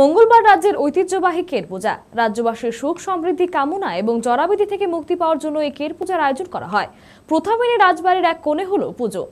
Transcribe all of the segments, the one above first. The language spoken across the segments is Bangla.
মঙ্গলবার রাজ্যের ঐতিহ্যবাহী পূজা রাজ্যবাসীর সুখ সমৃদ্ধি কামনা এবং জরাবিধি থেকে মুক্তি পাওয়ার জন্য এই পূজার আয়োজন করা হয় প্রথম রাজবাড়ির এক কোণে হল পুজো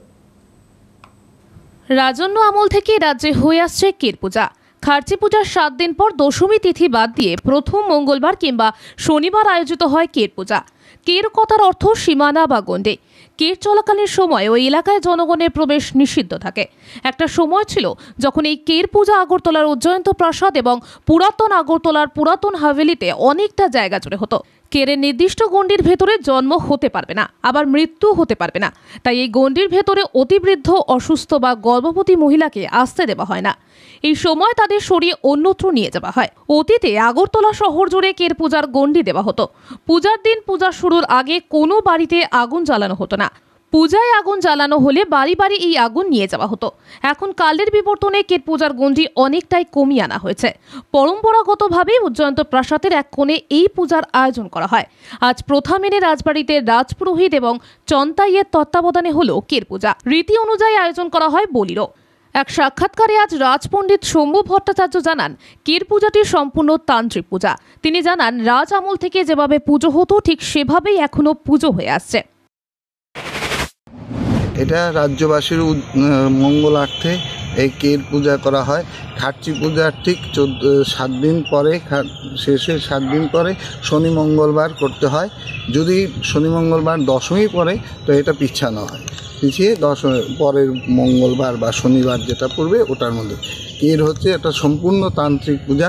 রাজন্য আমল থেকে রাজ্যে হয়ে আসছে কের পূজা খার্চি পূজার সাত দিন পর দশমী তিথি বাদ দিয়ে প্রথম মঙ্গলবার কিংবা শনিবার আয়োজিত হয় কের পূজা কের কথার অর্থ সীমানা বা গণ্ডে কেট চলাকালীন সময় ওই এলাকায় জনগণের প্রবেশ নিষিদ্ধ থাকে একটা সময় ছিল যখন এই কের পূজা আগরতলার উজ্জয়ন্ত প্রাসাদ এবং পুরাতন আগরতলার পুরাতন হাভেলিতে অনেকটা জায়গা জুড়ে হতো কেরের নির্দিষ্ট গণ্ডির ভেতরে জন্ম হতে পারবে না আবার মৃত্যু হতে পারবে না তাই এই গণ্ডির ভেতরে অতিবৃদ্ধ অসুস্থ বা গর্ভবতী মহিলাকে আসতে দেওয়া হয় না এই সময় তাদের সরিয়ে অন্যত্র নিয়ে যাওয়া হয় অতীতে আগরতলা শহর জুড়ে কের পূজার গণ্ডি দেওয়া হতো পূজার দিন পূজা শুরুর আগে কোনো বাড়িতে আগুন জ্বালানো হতো না পূজায় আগুন জ্বালানো হলে বাড়ি বাড়ি এই আগুন নিয়ে যাওয়া হতো এখন কালের বিবর্তনে কের পূজার গণ্ডি অনেকটাই কমিয়ে আনা হয়েছে পরম্পরাগতভাবে উজ্জয়ন্ত প্রাসাদের এক কোণে এই পূজার আয়োজন করা হয় আজ প্রথা মেনে রাজবাড়িতে রাজপুরোহিত এবং চন্তাইয়ের তত্ত্বাবধানে হলো কের পূজা রীতি অনুযায়ী আয়োজন করা হয় বলিরও এক সাক্ষাৎকারে আজ রাজপণ্ডিত শম্ভু ভট্টাচার্য জানান কীর পূজাটি সম্পূর্ণ তান্ত্রিক পূজা তিনি জানান রাজ আমল থেকে যেভাবে পুজো হতো ঠিক সেভাবেই এখনও পুজো হয়ে আসছে এটা রাজ্যবাসীর মঙ্গলার্থে একের পূজা করা হয় খাটচি পূজার ঠিক চোদ্দ সাত দিন পরে শেষে সাত দিন পরে শনি মঙ্গলবার করতে হয় যদি শনি মঙ্গলবার দশমী পরে তো এটা পিছানো হয় পিছিয়ে দশ পরের মঙ্গলবার বা শনিবার যেটা পড়বে ওটার মধ্যে এর হচ্ছে একটা সম্পূর্ণ তান্ত্রিক পূজা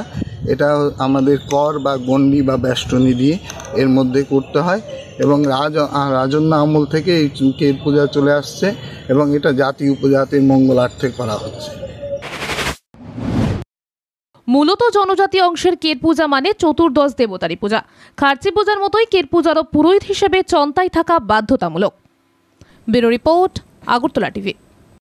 এটা আমাদের কর বা গণ্ডি বা বেষ্টনী দিয়ে এর মধ্যে করতে হয় এবং রাজ রাজন্য আমল থেকে এই চুকের পূজা চলে আসছে এবং এটা জাতি উপজাতির মঙ্গলার্থে করা হচ্ছে মূলত জনজাতি অংশের কের পূজা মানে চতুর্দশ দেবতারী পূজা খার্চি পূজার মতোই কের পূজারও পুরোহিত হিসেবে চন্তায় থাকা বাধ্যতামূলক ব্যুরো রিপোর্ট আগরতলা টিভি